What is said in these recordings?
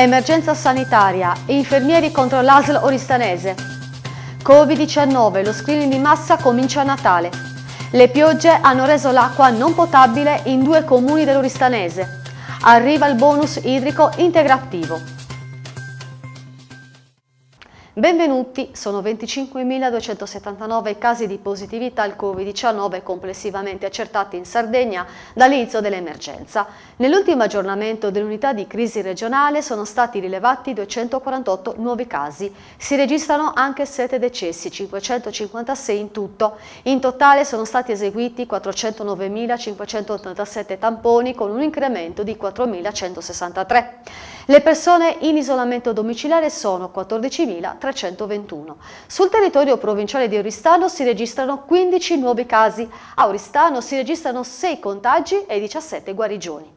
Emergenza sanitaria, e infermieri contro l'ASL oristanese. Covid-19, lo screening di massa comincia a Natale. Le piogge hanno reso l'acqua non potabile in due comuni dell'oristanese. Arriva il bonus idrico integrativo. Benvenuti, sono 25.279 i casi di positività al Covid-19 complessivamente accertati in Sardegna dall'inizio dell'emergenza. Nell'ultimo aggiornamento dell'unità di crisi regionale sono stati rilevati 248 nuovi casi. Si registrano anche 7 decessi, 556 in tutto. In totale sono stati eseguiti 409.587 tamponi con un incremento di 4.163. Le persone in isolamento domiciliare sono 14.300. 321. Sul territorio provinciale di Oristano si registrano 15 nuovi casi, a Oristano si registrano 6 contagi e 17 guarigioni.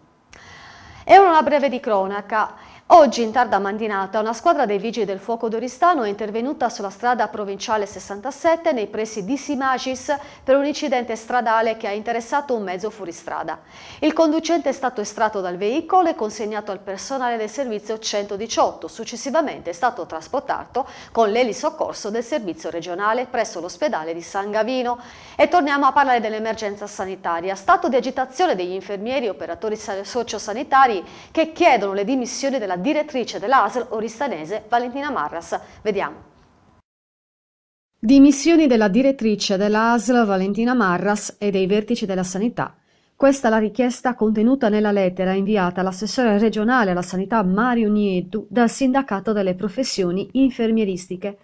E una breve di cronaca. Oggi in tarda mandinata una squadra dei Vigili del Fuoco d'Oristano è intervenuta sulla strada provinciale 67 nei pressi di Simagis per un incidente stradale che ha interessato un mezzo fuoristrada. Il conducente è stato estratto dal veicolo e consegnato al personale del servizio 118, successivamente è stato trasportato con l'elisoccorso del servizio regionale presso l'ospedale di San Gavino. E torniamo a parlare dell'emergenza sanitaria. Stato di agitazione degli infermieri e operatori sociosanitari che chiedono le dimissioni della direttrice dell'ASL oristanese Valentina Marras. Vediamo. Dimissioni della direttrice dell'ASL Valentina Marras e dei vertici della sanità. Questa è la richiesta contenuta nella lettera inviata all'assessore regionale alla sanità Mario Niedu dal sindacato delle professioni infermieristiche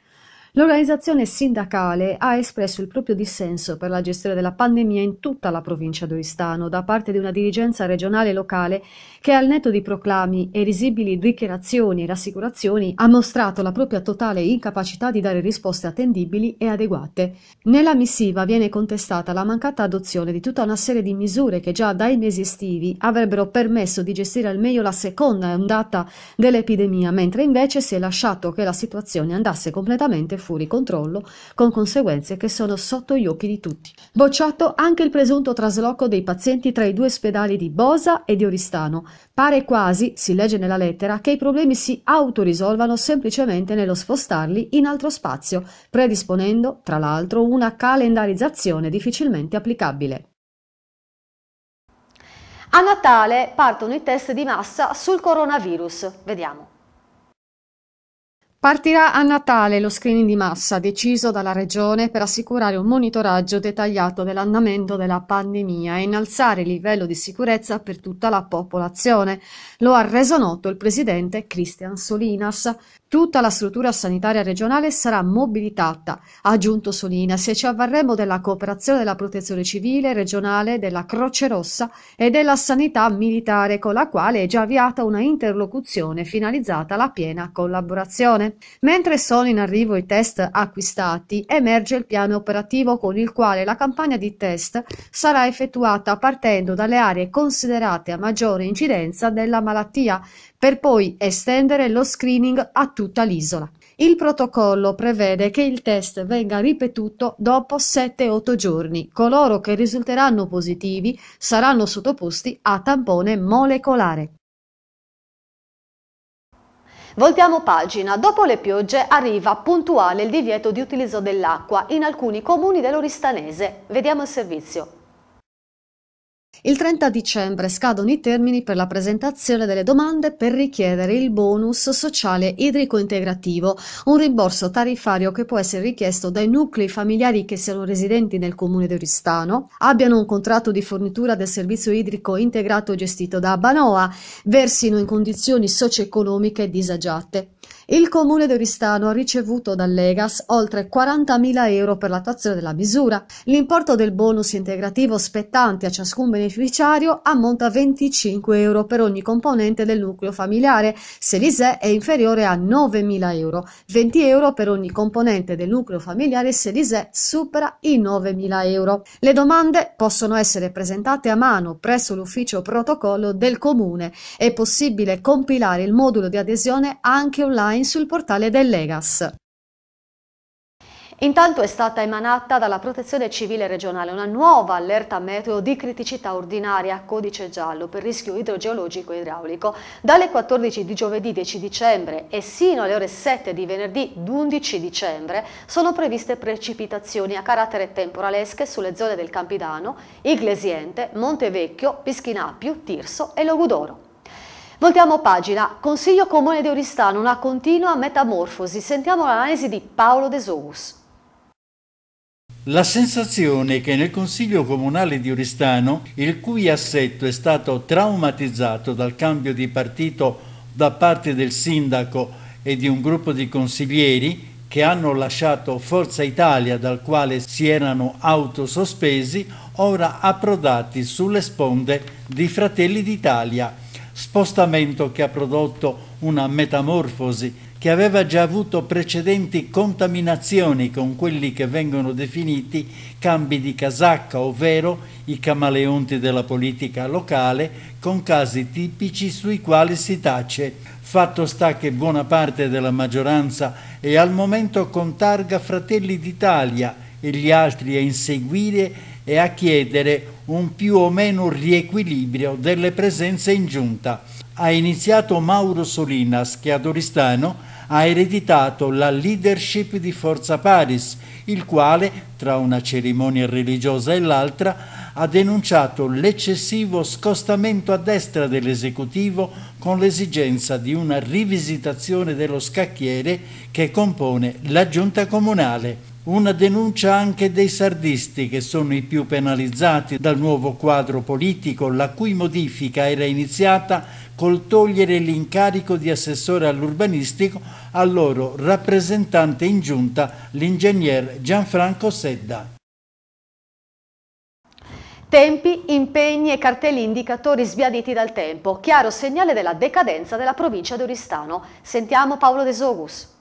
L'organizzazione sindacale ha espresso il proprio dissenso per la gestione della pandemia in tutta la provincia d'Oristano da parte di una dirigenza regionale e locale che al netto di proclami e risibili dichiarazioni e rassicurazioni ha mostrato la propria totale incapacità di dare risposte attendibili e adeguate. Nella missiva viene contestata la mancata adozione di tutta una serie di misure che già dai mesi estivi avrebbero permesso di gestire al meglio la seconda ondata dell'epidemia, mentre invece si è lasciato che la situazione andasse completamente fuori fuori controllo, con conseguenze che sono sotto gli occhi di tutti. Bocciato anche il presunto trasloco dei pazienti tra i due ospedali di Bosa e di Oristano. Pare quasi, si legge nella lettera, che i problemi si autorisolvano semplicemente nello spostarli in altro spazio, predisponendo, tra l'altro, una calendarizzazione difficilmente applicabile. A Natale partono i test di massa sul coronavirus. Vediamo. Partirà a Natale lo screening di massa deciso dalla Regione per assicurare un monitoraggio dettagliato dell'andamento della pandemia e innalzare il livello di sicurezza per tutta la popolazione. Lo ha reso noto il presidente Cristian Solinas. Tutta la struttura sanitaria regionale sarà mobilitata, ha aggiunto Solinas, e ci avvarremo della cooperazione della Protezione Civile regionale, della Croce Rossa e della Sanità Militare, con la quale è già avviata una interlocuzione finalizzata alla piena collaborazione mentre sono in arrivo i test acquistati, emerge il piano operativo con il quale la campagna di test sarà effettuata partendo dalle aree considerate a maggiore incidenza della malattia, per poi estendere lo screening a tutta l'isola. Il protocollo prevede che il test venga ripetuto dopo 7-8 giorni. Coloro che risulteranno positivi saranno sottoposti a tampone molecolare. Voltiamo pagina. Dopo le piogge arriva puntuale il divieto di utilizzo dell'acqua in alcuni comuni dell'Oristanese. Vediamo il servizio. Il 30 dicembre scadono i termini per la presentazione delle domande per richiedere il bonus sociale idrico integrativo, un rimborso tariffario che può essere richiesto dai nuclei familiari che siano residenti nel comune di Oristano, abbiano un contratto di fornitura del servizio idrico integrato gestito da Banoa, versino in condizioni socio-economiche disagiate. Il comune di Oristano ha ricevuto dall'Egas oltre 40.000 euro per l'attuazione della misura. L'importo del bonus integrativo spettante a ciascun beneficiario ammonta a 25 euro per ogni componente del nucleo familiare, se l'ISE è inferiore a 9.000 euro, 20 euro per ogni componente del nucleo familiare se l'ISE supera i 9.000 euro. Le domande possono essere presentate a mano presso l'ufficio protocollo del comune. È possibile compilare il modulo di adesione anche online online sul portale del Legas. Intanto è stata emanata dalla Protezione Civile regionale una nuova allerta meteo di criticità ordinaria a codice giallo per rischio idrogeologico e idraulico. Dalle 14 di giovedì 10 dicembre e sino alle ore 7 di venerdì 11 dicembre sono previste precipitazioni a carattere temporalesche sulle zone del Campidano, Iglesiente, Montevecchio, Pischinappio, Tirso e Logudoro. Voltiamo pagina. Consiglio Comune di Oristano, una continua metamorfosi. Sentiamo l'analisi di Paolo De Sous. La sensazione che nel Consiglio Comunale di Oristano, il cui assetto è stato traumatizzato dal cambio di partito da parte del sindaco e di un gruppo di consiglieri che hanno lasciato Forza Italia dal quale si erano autosospesi, ora approdati sulle sponde di Fratelli d'Italia spostamento che ha prodotto una metamorfosi che aveva già avuto precedenti contaminazioni con quelli che vengono definiti cambi di casacca, ovvero i camaleonti della politica locale, con casi tipici sui quali si tace. Fatto sta che buona parte della maggioranza è al momento con targa Fratelli d'Italia e gli altri a inseguire e a chiedere un più o meno riequilibrio delle presenze in giunta. Ha iniziato Mauro Solinas che ad Oristano ha ereditato la leadership di Forza Paris, il quale, tra una cerimonia religiosa e l'altra, ha denunciato l'eccessivo scostamento a destra dell'esecutivo con l'esigenza di una rivisitazione dello scacchiere che compone la giunta comunale. Una denuncia anche dei sardisti che sono i più penalizzati dal nuovo quadro politico la cui modifica era iniziata col togliere l'incarico di assessore all'urbanistico al loro rappresentante in giunta l'ingegner Gianfranco Sedda. Tempi, impegni e cartelli indicatori sbiaditi dal tempo, chiaro segnale della decadenza della provincia di Oristano. Sentiamo Paolo De Desogus.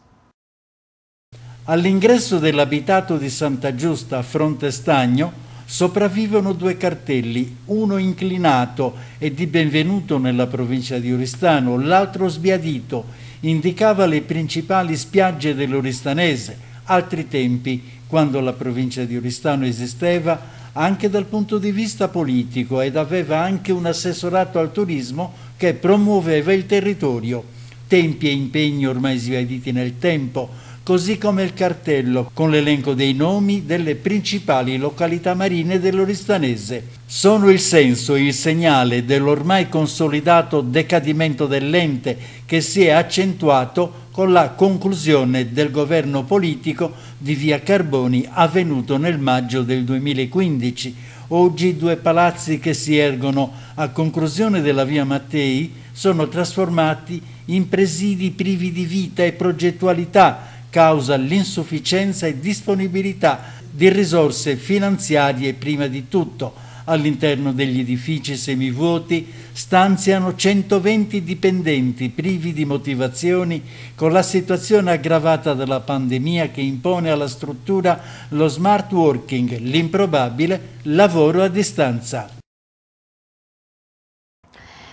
All'ingresso dell'abitato di Santa Giusta a Frontestagno sopravvivono due cartelli, uno inclinato e di benvenuto nella provincia di Oristano, l'altro sbiadito, indicava le principali spiagge dell'Oristanese, altri tempi, quando la provincia di Oristano esisteva anche dal punto di vista politico ed aveva anche un assessorato al turismo che promuoveva il territorio. Tempi e impegni ormai sbiaditi nel tempo, così come il cartello con l'elenco dei nomi delle principali località marine dell'Oristanese. Sono il senso e il segnale dell'ormai consolidato decadimento dell'ente che si è accentuato con la conclusione del governo politico di via Carboni avvenuto nel maggio del 2015. Oggi due palazzi che si ergono a conclusione della via Mattei sono trasformati in presidi privi di vita e progettualità causa l'insufficienza e disponibilità di risorse finanziarie prima di tutto. All'interno degli edifici semivuoti stanziano 120 dipendenti privi di motivazioni con la situazione aggravata dalla pandemia che impone alla struttura lo smart working, l'improbabile lavoro a distanza.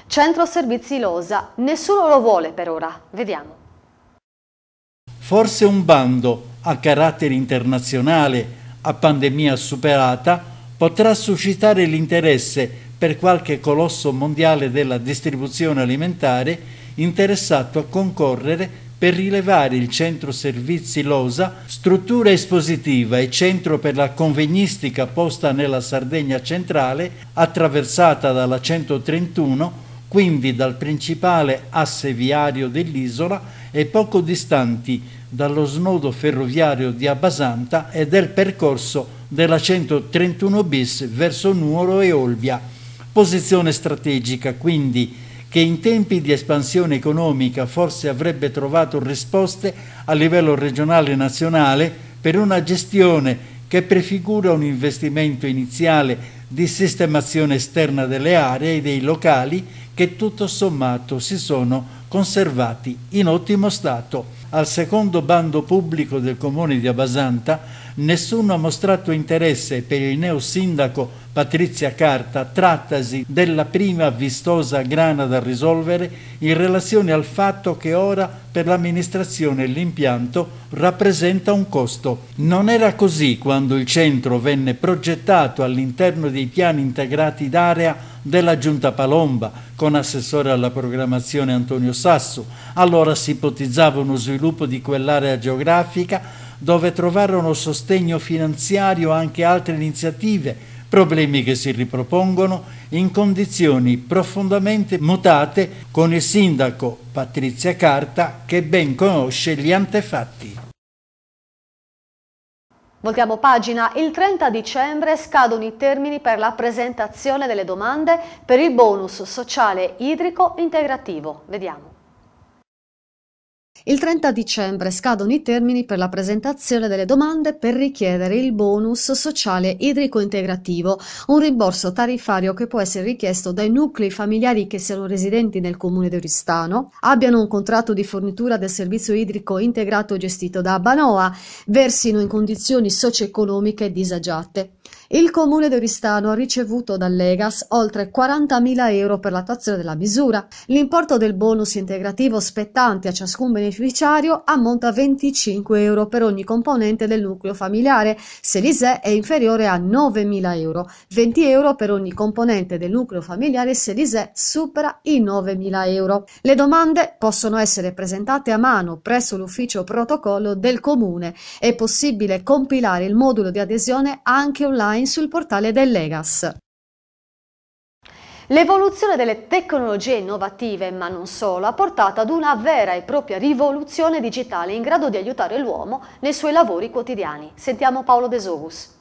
Centro Servizi Losa. Nessuno lo vuole per ora. Vediamo forse un bando a carattere internazionale a pandemia superata potrà suscitare l'interesse per qualche colosso mondiale della distribuzione alimentare interessato a concorrere per rilevare il centro servizi Losa, struttura espositiva e centro per la convegnistica posta nella Sardegna centrale, attraversata dalla 131, quindi dal principale asse viario dell'isola e poco distanti dallo snodo ferroviario di Abbasanta e del percorso della 131 bis verso Nuoro e Olbia. Posizione strategica, quindi, che in tempi di espansione economica forse avrebbe trovato risposte a livello regionale e nazionale per una gestione che prefigura un investimento iniziale di sistemazione esterna delle aree e dei locali che tutto sommato si sono conservati in ottimo stato al secondo bando pubblico del comune di Abasanta nessuno ha mostrato interesse per il neosindaco Patrizia Carta, trattasi della prima vistosa grana da risolvere in relazione al fatto che ora per l'amministrazione l'impianto rappresenta un costo. Non era così quando il centro venne progettato all'interno dei piani integrati d'area della Giunta Palomba, con assessore alla programmazione Antonio Sasso. Allora si ipotizzava uno sviluppo di quell'area geografica dove trovarono sostegno finanziario anche altre iniziative, problemi che si ripropongono in condizioni profondamente mutate con il sindaco Patrizia Carta che ben conosce gli antefatti. Voltiamo pagina, il 30 dicembre scadono i termini per la presentazione delle domande per il bonus sociale idrico integrativo. Vediamo. Il 30 dicembre scadono i termini per la presentazione delle domande per richiedere il bonus sociale idrico integrativo, un rimborso tariffario che può essere richiesto dai nuclei familiari che siano residenti nel comune di Oristano, abbiano un contratto di fornitura del servizio idrico integrato gestito da Banoa, versino in condizioni socio-economiche disagiate. Il comune di Oristano ha ricevuto dall'Egas oltre 40.000 euro per l'attuazione della misura. L'importo del bonus integrativo spettante a ciascun beneficiario ammonta a 25 euro per ogni componente del nucleo familiare, se l'ISE è inferiore a 9.000 euro, 20 euro per ogni componente del nucleo familiare se l'ISE supera i 9.000 euro. Le domande possono essere presentate a mano presso l'ufficio protocollo del comune. È possibile compilare il modulo di adesione anche online online sul portale del Legas. L'evoluzione delle tecnologie innovative, ma non solo, ha portato ad una vera e propria rivoluzione digitale in grado di aiutare l'uomo nei suoi lavori quotidiani. Sentiamo Paolo Desogus.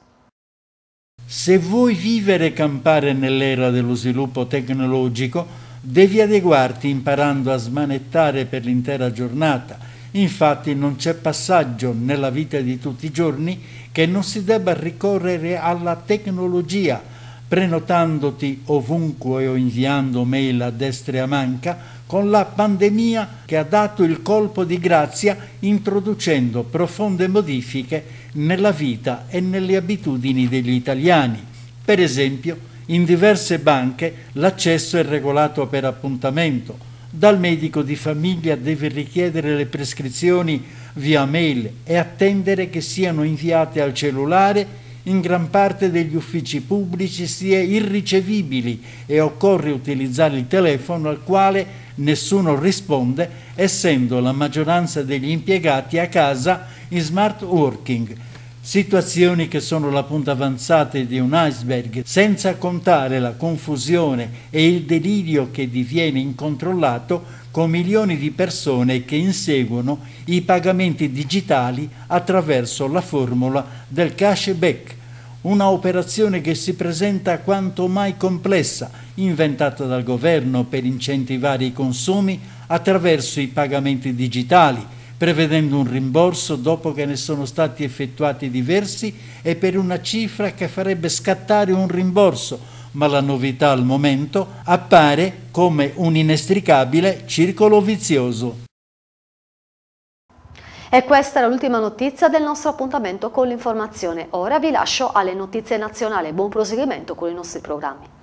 Se vuoi vivere e campare nell'era dello sviluppo tecnologico, devi adeguarti imparando a smanettare per l'intera giornata. Infatti non c'è passaggio nella vita di tutti i giorni che non si debba ricorrere alla tecnologia, prenotandoti ovunque o inviando mail a destra e a manca, con la pandemia che ha dato il colpo di grazia introducendo profonde modifiche nella vita e nelle abitudini degli italiani. Per esempio, in diverse banche l'accesso è regolato per appuntamento, dal medico di famiglia deve richiedere le prescrizioni via mail e attendere che siano inviate al cellulare in gran parte degli uffici pubblici si è irricevibili e occorre utilizzare il telefono al quale nessuno risponde, essendo la maggioranza degli impiegati a casa in smart working situazioni che sono la punta avanzata di un iceberg, senza contare la confusione e il delirio che diviene incontrollato con milioni di persone che inseguono i pagamenti digitali attraverso la formula del cashback, una operazione che si presenta quanto mai complessa, inventata dal governo per incentivare i consumi attraverso i pagamenti digitali prevedendo un rimborso dopo che ne sono stati effettuati diversi e per una cifra che farebbe scattare un rimborso, ma la novità al momento appare come un inestricabile circolo vizioso. E questa è l'ultima notizia del nostro appuntamento con l'informazione. Ora vi lascio alle notizie nazionali. Buon proseguimento con i nostri programmi.